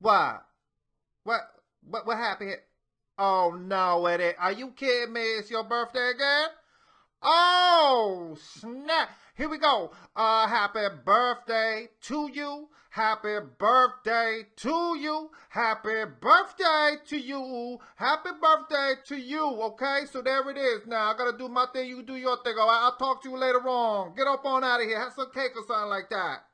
Why? What? What? What happened? Oh no, Eddie! Are you kidding me? It's your birthday again? Oh snap! Here we go. Uh, happy birthday to you. Happy birthday to you. Happy birthday to you. Happy birthday to you. Okay, so there it is. Now I gotta do my thing. You do your thing. All right, I'll talk to you later on. Get up on out of here. Have some cake or something like that.